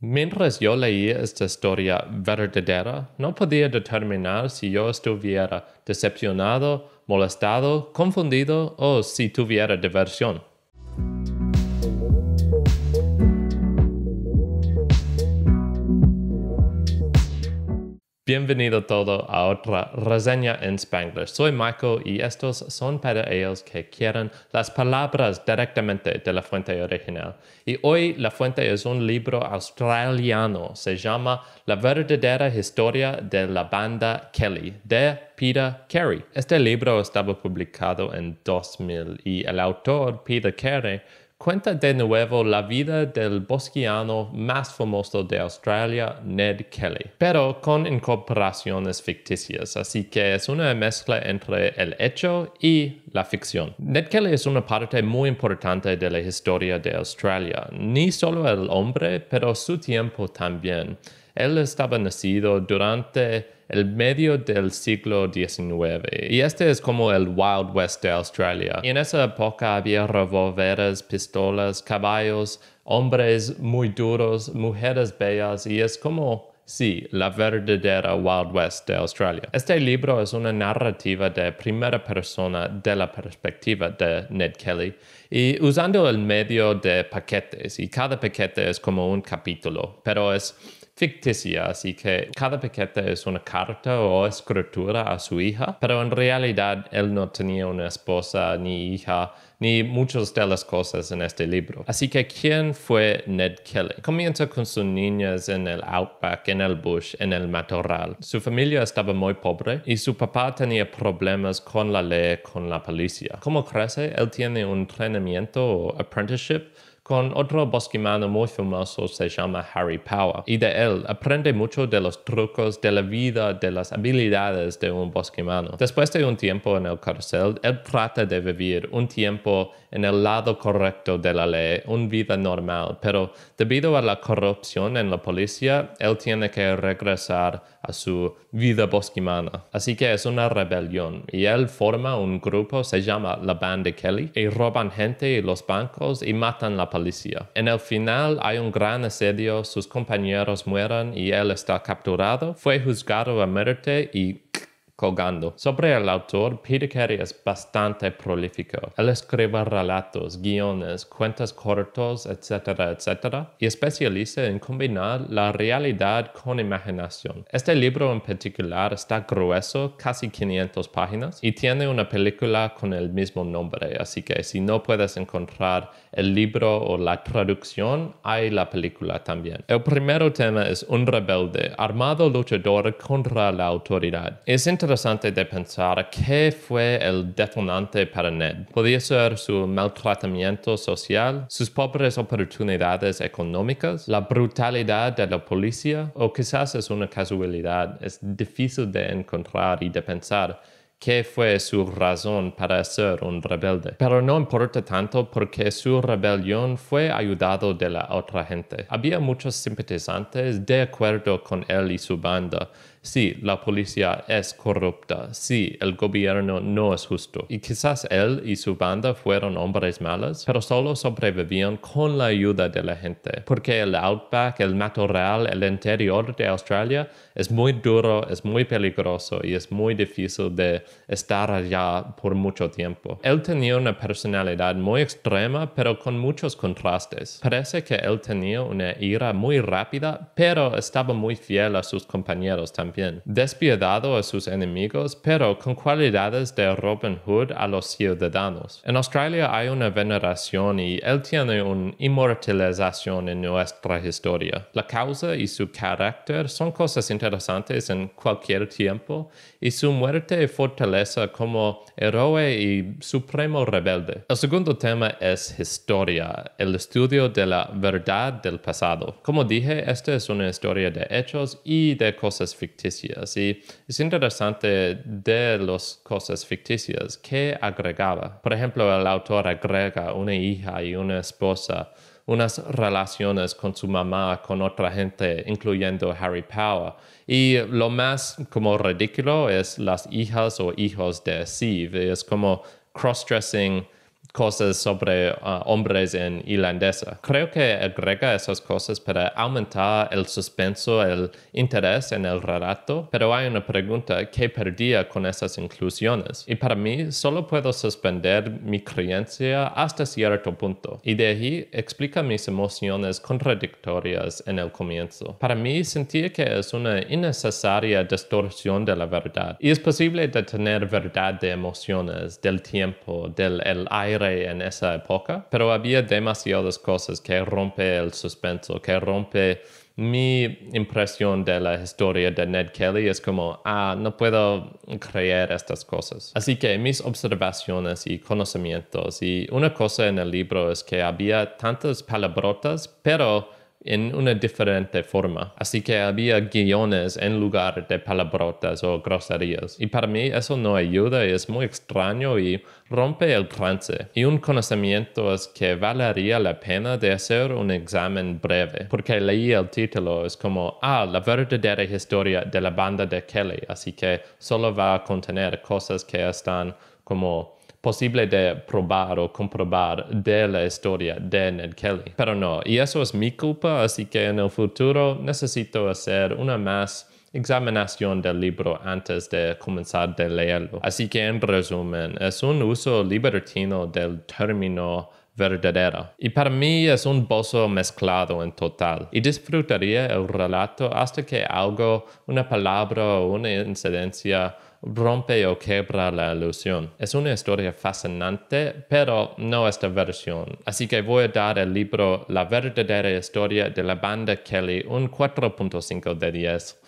Mientras yo leía esta historia verdadera, no podía determinar si yo estuviera decepcionado, molestado, confundido o si tuviera diversión. Bienvenido todo a otra reseña en Spanglish. Soy Michael y estos son para ellos que quieren las palabras directamente de la fuente original. Y hoy la fuente es un libro australiano. Se llama La verdadera historia de la banda Kelly de Peter Carey. Este libro estaba publicado en 2000 y el autor Peter Carey cuenta de nuevo la vida del bosquiano más famoso de Australia, Ned Kelly, pero con incorporaciones ficticias, así que es una mezcla entre el hecho y la ficción. Ned Kelly es una parte muy importante de la historia de Australia, ni solo el hombre, pero su tiempo también. Él estaba nacido durante el medio del siglo XIX y este es como el Wild West de Australia. Y en esa época había revolveres, pistolas, caballos, hombres muy duros, mujeres bellas y es como Sí, la verdadera Wild West de Australia. Este libro es una narrativa de primera persona de la perspectiva de Ned Kelly y usando el medio de paquetes y cada paquete es como un capítulo, pero es ficticia, así que cada paquete es una carta o escritura a su hija, pero en realidad él no tenía una esposa ni hija ni muchas de las cosas en este libro. Así que, ¿quién fue Ned Kelly? Comienza con sus niñas en el outback, en el bush, en el matorral. Su familia estaba muy pobre y su papá tenía problemas con la ley, con la policía. Como crece, él tiene un entrenamiento o apprenticeship con otro bosquimano muy famoso se llama Harry Power y de él aprende mucho de los trucos de la vida, de las habilidades de un bosquimano. Después de un tiempo en el carcel, él trata de vivir un tiempo en el lado correcto de la ley, una vida normal, pero debido a la corrupción en la policía, él tiene que regresar su vida bosquimana. Así que es una rebelión y él forma un grupo, se llama la Banda Kelly, y roban gente y los bancos y matan la policía. En el final hay un gran asedio, sus compañeros mueren y él está capturado, fue juzgado a muerte y colgando. Sobre el autor, Peter Carey es bastante prolífico. Él escribe relatos, guiones, cuentos cortos, etcétera, etcétera, y especializa en combinar la realidad con imaginación. Este libro en particular está grueso, casi 500 páginas, y tiene una película con el mismo nombre, así que si no puedes encontrar el libro o la traducción, hay la película también. El primer tema es un rebelde, armado luchador contra la autoridad. Es interesante de pensar qué fue el detonante para Ned. ¿Podía ser su maltratamiento social, sus pobres oportunidades económicas, la brutalidad de la policía? O quizás es una casualidad, es difícil de encontrar y de pensar qué fue su razón para ser un rebelde. Pero no importa tanto porque su rebelión fue ayudado de la otra gente. Había muchos simpatizantes de acuerdo con él y su banda Sí, la policía es corrupta, Sí, el gobierno no es justo. Y quizás él y su banda fueron hombres malos, pero solo sobrevivían con la ayuda de la gente, porque el outback, el matorral, el interior de Australia es muy duro, es muy peligroso y es muy difícil de estar allá por mucho tiempo. Él tenía una personalidad muy extrema, pero con muchos contrastes. Parece que él tenía una ira muy rápida, pero estaba muy fiel a sus compañeros también bien, despiadado a sus enemigos, pero con cualidades de Robin Hood a los ciudadanos. En Australia hay una veneración y él tiene una inmortalización en nuestra historia. La causa y su carácter son cosas interesantes en cualquier tiempo y su muerte fortaleza como héroe y supremo rebelde. El segundo tema es historia, el estudio de la verdad del pasado. Como dije, esta es una historia de hechos y de cosas ficticias y es interesante de las cosas ficticias, ¿qué agregaba? Por ejemplo, el autor agrega una hija y una esposa, unas relaciones con su mamá, con otra gente, incluyendo Harry Power. Y lo más como ridículo es las hijas o hijos de Steve. Es como cross-dressing cosas sobre ah, hombres en irlandesa. Creo que agrega esas cosas para aumentar el suspenso, el interés en el relato, pero hay una pregunta, ¿qué perdía con esas inclusiones? Y para mí solo puedo suspender mi creencia hasta cierto punto, y de ahí explica mis emociones contradictorias en el comienzo. Para mí sentía que es una innecesaria distorsión de la verdad, y es posible detener verdad de emociones, del tiempo, del el aire, en esa época, pero había demasiadas cosas que rompe el suspenso, que rompe mi impresión de la historia de Ned Kelly es como, ah, no puedo creer estas cosas. Así que mis observaciones y conocimientos, y una cosa en el libro es que había tantas palabrotas, pero en una diferente forma. Así que había guiones en lugar de palabrotas o groserías. Y para mí eso no ayuda, es muy extraño y rompe el trance. Y un conocimiento es que valería la pena de hacer un examen breve, porque leí el título, es como, ah, la verdadera historia de la banda de Kelly, así que solo va a contener cosas que están como posible de probar o comprobar de la historia de Ned Kelly. Pero no, y eso es mi culpa, así que en el futuro necesito hacer una más examinación del libro antes de comenzar de leerlo. Así que en resumen, es un uso libertino del término verdadera. Y para mí es un bozo mezclado en total. Y disfrutaría el relato hasta que algo, una palabra o una incidencia rompe o quebra la ilusión. Es una historia fascinante, pero no esta versión. Así que voy a dar el libro La verdadera historia de la banda Kelly un 4.5 de 10.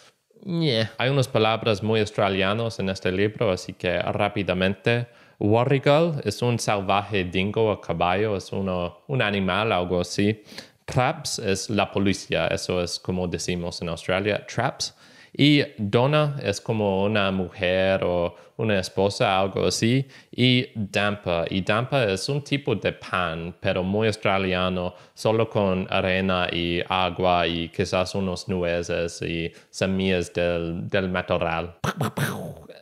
Yeah. Hay unas palabras muy australianos en este libro, así que rápidamente Warrigal es un salvaje dingo o caballo, es un animal, algo así. Traps es la policía, eso es como decimos en Australia, traps. Y Donna es como una mujer o una esposa, algo así. Y Dampa. Y Dampa es un tipo de pan, pero muy australiano, solo con arena y agua y quizás unos nueces y semillas del, del matorral.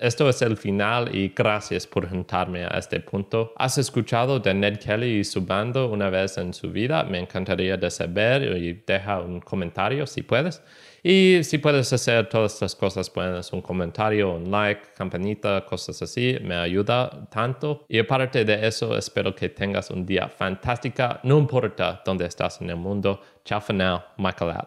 Esto es el final y gracias por juntarme a este punto. ¿Has escuchado de Ned Kelly y su bando una vez en su vida? Me encantaría de saber y deja un comentario si puedes. Y si puedes hacer todas estas cosas buenas, un comentario, un like, campanita, cosas así, me ayuda tanto. Y aparte de eso, espero que tengas un día fantástico, no importa dónde estás en el mundo. Chao for now, Michael out.